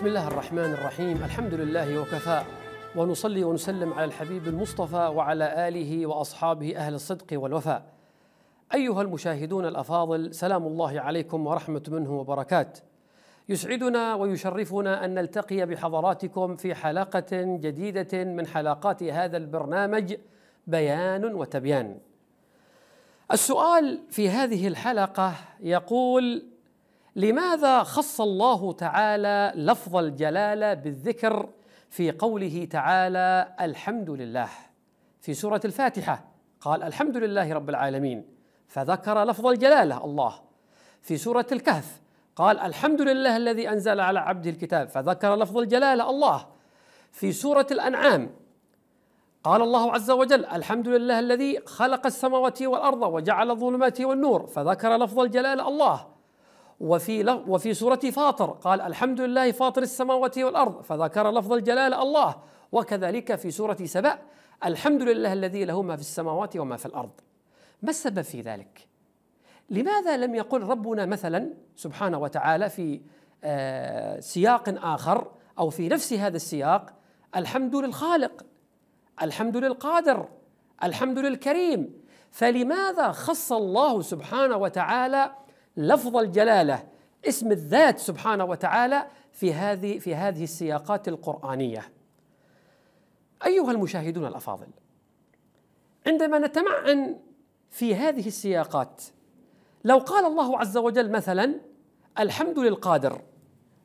بسم الله الرحمن الرحيم الحمد لله وكفى ونصلي ونسلم على الحبيب المصطفى وعلى آله وأصحابه أهل الصدق والوفاء أيها المشاهدون الأفاضل سلام الله عليكم ورحمة منه وبركات يسعدنا ويشرفنا أن نلتقي بحضراتكم في حلقة جديدة من حلقات هذا البرنامج بيان وتبيان السؤال في هذه الحلقة يقول لماذا خص الله تعالى لفظ الجلاله بالذكر في قوله تعالى الحمد لله في سوره الفاتحه قال الحمد لله رب العالمين فذكر لفظ الجلاله الله في سوره الكهف قال الحمد لله الذي انزل على عبده الكتاب فذكر لفظ الجلاله الله في سوره الانعام قال الله عز وجل الحمد لله الذي خلق السماوات والارض وجعل الظلمات والنور فذكر لفظ الجلاله الله وفي وفي سورة فاطر قال الحمد لله فاطر السماوات والأرض فذكر لفظ الجلالة الله وكذلك في سورة سبأ الحمد لله الذي له ما في السماوات وما في الأرض ما السبب في ذلك؟ لماذا لم يقل ربنا مثلا سبحانه وتعالى في آه، سياق آخر أو في نفس هذا السياق الحمد للخالق الحمد للقادر الحمد للكريم فلماذا خص الله سبحانه وتعالى لفظ الجلاله اسم الذات سبحانه وتعالى في هذه في هذه السياقات القرآنية. أيها المشاهدون الأفاضل، عندما نتمعن في هذه السياقات لو قال الله عز وجل مثلا الحمد للقادر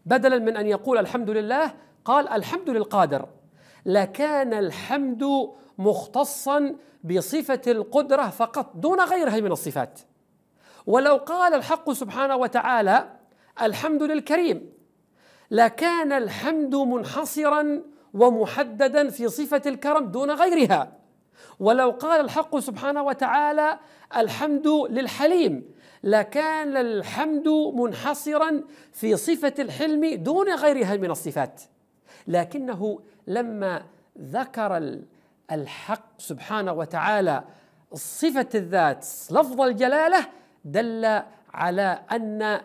بدلا من أن يقول الحمد لله قال الحمد للقادر لكان الحمد مختصا بصفة القدرة فقط دون غيرها من الصفات. ولو قال الحق سبحانه وتعالى الحمد للكريم لكان الحمد منحصرا ومحددا في صفه الكرم دون غيرها ولو قال الحق سبحانه وتعالى الحمد للحليم لكان الحمد منحصرا في صفه الحلم دون غيرها من الصفات لكنه لما ذكر الحق سبحانه وتعالى صفه الذات لفظ الجلاله دل على ان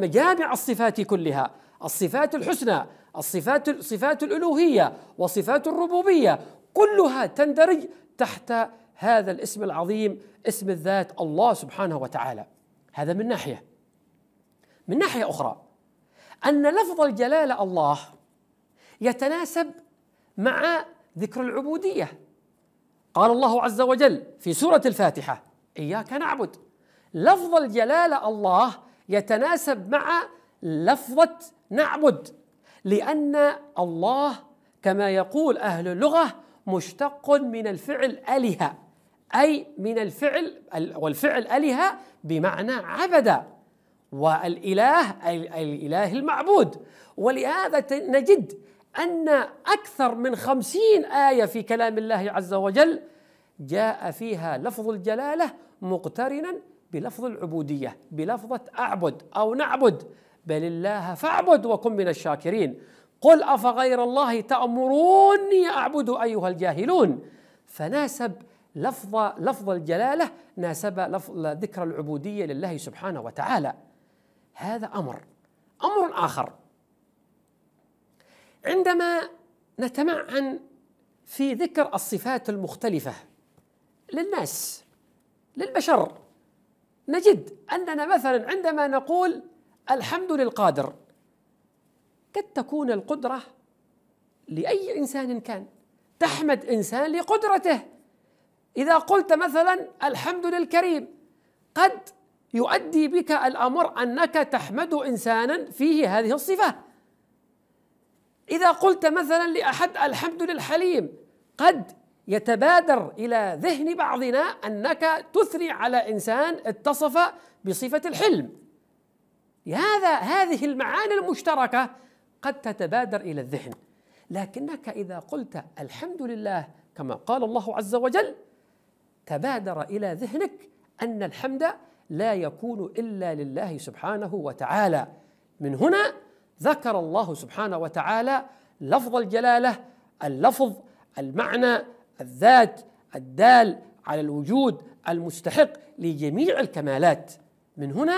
مجامع الصفات كلها الصفات الحسنى الصفات صفات الالوهيه وصفات الربوبيه كلها تندرج تحت هذا الاسم العظيم اسم الذات الله سبحانه وتعالى هذا من ناحيه من ناحيه اخرى ان لفظ الجلاله الله يتناسب مع ذكر العبوديه قال الله عز وجل في سوره الفاتحه اياك نعبد لفظ الجلالة الله يتناسب مع لفظة نعبد لأن الله كما يقول أهل اللغة مشتق من الفعل أله أي من الفعل والفعل أله بمعنى عبد والإله أي الإله المعبود ولهذا نجد أن أكثر من خمسين آية في كلام الله عز وجل جاء فيها لفظ الجلالة مقترنا بلفظ العبودية بلفظة أعبد أو نعبد بل الله فاعبد وكن من الشاكرين قل أفغير الله تأمروني أعبد أيها الجاهلون فناسب لفظ لفظ الجلالة ناسب لفظ ذكر العبودية لله سبحانه وتعالى هذا أمر أمر آخر عندما نتمعن في ذكر الصفات المختلفة للناس للبشر نجد أننا مثلا عندما نقول الحمد للقادر قد تكون القدرة لأي إنسان كان تحمد إنسان لقدرته إذا قلت مثلا الحمد للكريم قد يؤدي بك الأمر أنك تحمد إنسانا فيه هذه الصفة إذا قلت مثلا لأحد الحمد للحليم قد يتبادر الى ذهن بعضنا انك تثري على انسان اتصف بصفه الحلم هذا هذه المعاني المشتركه قد تتبادر الى الذهن لكنك اذا قلت الحمد لله كما قال الله عز وجل تبادر الى ذهنك ان الحمد لا يكون الا لله سبحانه وتعالى من هنا ذكر الله سبحانه وتعالى لفظ الجلاله اللفظ المعنى الذات الدال على الوجود المستحق لجميع الكمالات من هنا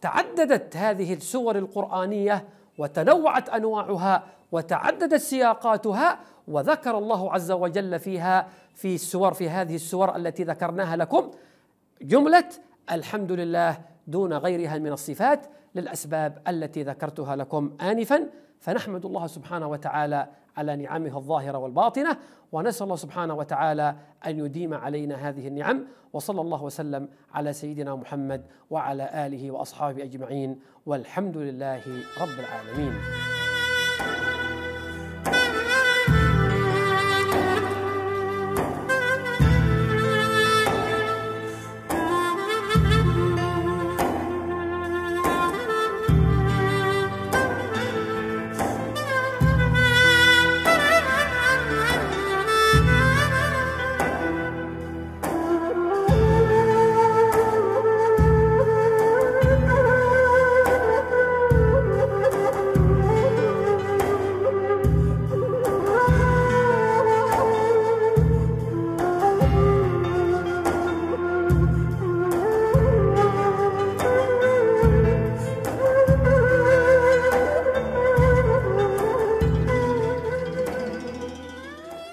تعددت هذه السور القرآنية وتنوعت أنواعها وتعددت سياقاتها وذكر الله عز وجل فيها في السور في هذه السور التي ذكرناها لكم جملة الحمد لله دون غيرها من الصفات للأسباب التي ذكرتها لكم آنفا فنحمد الله سبحانه وتعالى على نعمها الظاهره والباطنه ونسال الله سبحانه وتعالى ان يديم علينا هذه النعم وصلى الله وسلم على سيدنا محمد وعلى اله واصحابه اجمعين والحمد لله رب العالمين.